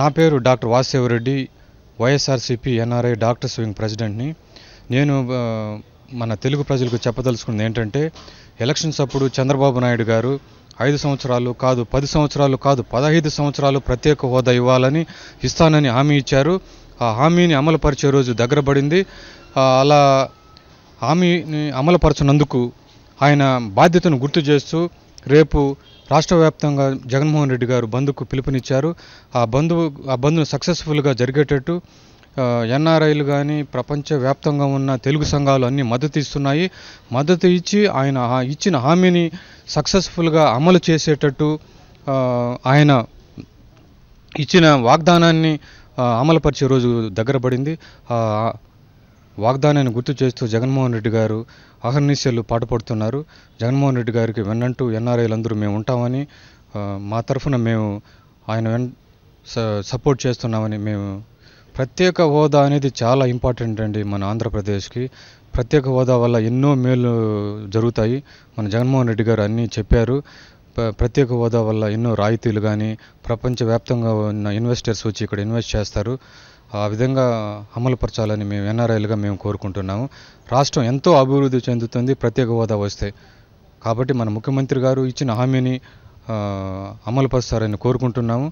నా పేరు doctor Vasudeva Reddy YSRCP NRI doctors wing ప్రెసిడెంట్ని నేను మన తెలుగు ప్రజలకు చెప్పదలుచుకున్నది ఏంటంటే ఎలక్షన్స్ అప్పుడు చంద్రబాబు నాయుడు గారు ఐదు సంవత్సరాలు కాదు పది సంవత్సరాలు కాదు పదహైదు సంవత్సరాలు ప్రత్యేక హోదా ఇవ్వాలని ఇస్తానని హామీ ఇచ్చారు ఆ హామీని అమలుపరిచే రోజు దగ్గర పడింది అలా హామీని అమలుపరచనందుకు ఆయన బాధ్యతను గుర్తు చేస్తూ రేపు రాష్ట్ర వ్యాప్తంగా జగన్మోహన్ రెడ్డి గారు బంద్కు పిలుపునిచ్చారు ఆ బంధువు ఆ బంద్ను సక్సెస్ఫుల్గా జరిగేటట్టు ఎన్ఆర్ఐలు కానీ ప్రపంచవ్యాప్తంగా ఉన్న తెలుగు సంఘాలు అన్నీ మద్దతు ఇస్తున్నాయి మద్దతు ఇచ్చి ఆయన ఇచ్చిన హామీని సక్సెస్ఫుల్గా అమలు చేసేటట్టు ఆయన ఇచ్చిన వాగ్దానాన్ని అమలుపరిచే రోజు దగ్గర పడింది వాగ్దానాన్ని గుర్తు చేస్తూ జగన్మోహన్ రెడ్డి గారు అహర్నిశలు పాటుపడుతున్నారు జగన్మోహన్ రెడ్డి గారికి వెన్నంటూ ఎన్ఆర్ఐలు అందరూ మేము ఉంటామని మా తరఫున మేము ఆయన వెన్ సపోర్ట్ చేస్తున్నామని మేము ప్రత్యేక హోదా అనేది చాలా ఇంపార్టెంట్ అండి మన ఆంధ్రప్రదేశ్కి ప్రత్యేక హోదా వల్ల ఎన్నో మేలు జరుగుతాయి మన జగన్మోహన్ రెడ్డి గారు అన్నీ చెప్పారు ప్రత్యేక హోదా వల్ల ఎన్నో రాయితీలు కానీ ప్రపంచవ్యాప్తంగా ఉన్న ఇన్వెస్టర్స్ వచ్చి ఇక్కడ ఇన్వెస్ట్ చేస్తారు ఆ విధంగా అమలుపరచాలని మేము ఎన్ఆర్ఐలుగా మేము కోరుకుంటున్నాము రాష్ట్రం ఎంతో అభివృద్ధి చెందుతుంది ప్రత్యేక హోదా వస్తే కాబట్టి మన ముఖ్యమంత్రి గారు ఇచ్చిన హామీని అమలుపరుస్తారని కోరుకుంటున్నాము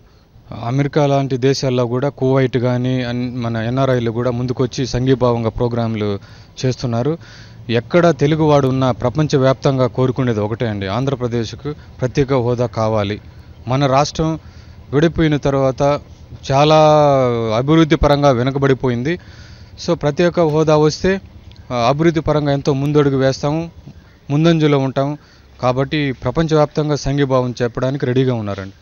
అమెరికా లాంటి దేశాల్లో కూడా కువైట్ కానీ మన ఎన్ఆర్ఐలు కూడా ముందుకొచ్చి సంఘీభావంగా ప్రోగ్రాంలు చేస్తున్నారు ఎక్కడ తెలుగువాడు ఉన్నా ప్రపంచవ్యాప్తంగా కోరుకునేది ఒకటే అండి ఆంధ్రప్రదేశ్కు ప్రత్యేక హోదా కావాలి మన రాష్ట్రం విడిపోయిన తర్వాత చాలా అభివృద్ధి పరంగా వెనుకబడిపోయింది సో ప్రతి ఒక్క హోదా వస్తే అభివృద్ధి పరంగా ఎంతో ముందడుగు వేస్తాము ముందంజలో ఉంటాము కాబట్టి ప్రపంచవ్యాప్తంగా సంఘీభావం చెప్పడానికి రెడీగా ఉన్నారండి